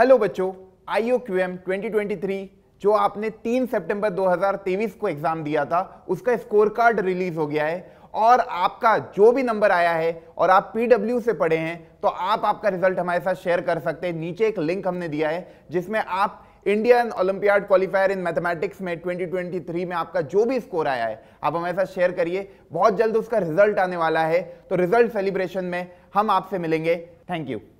hello बच्चों IO Q M twenty जो आपने 3 सितंबर 2023 को एग्जाम दिया था उसका स्कोर कार्ड रिलीज हो गया है और आपका जो भी नंबर आया है और आप पीडब्ल्यू से पढ़े हैं तो आप आपका रिजल्ट हमारे साथ शेयर कर सकते हैं नीचे एक लिंक हमने दिया है जिसमें आप Indian olympiad qualifier in mathematics में 2023 में आपका जो भी स्कोर आया है आप हमारे साथ शेयर करिए बहुत जल्द उसका रिजल्ट आने वाला है तो रिजल्ट सेलिब्रेशन में हम आपसे मिलेंगे थैंक यू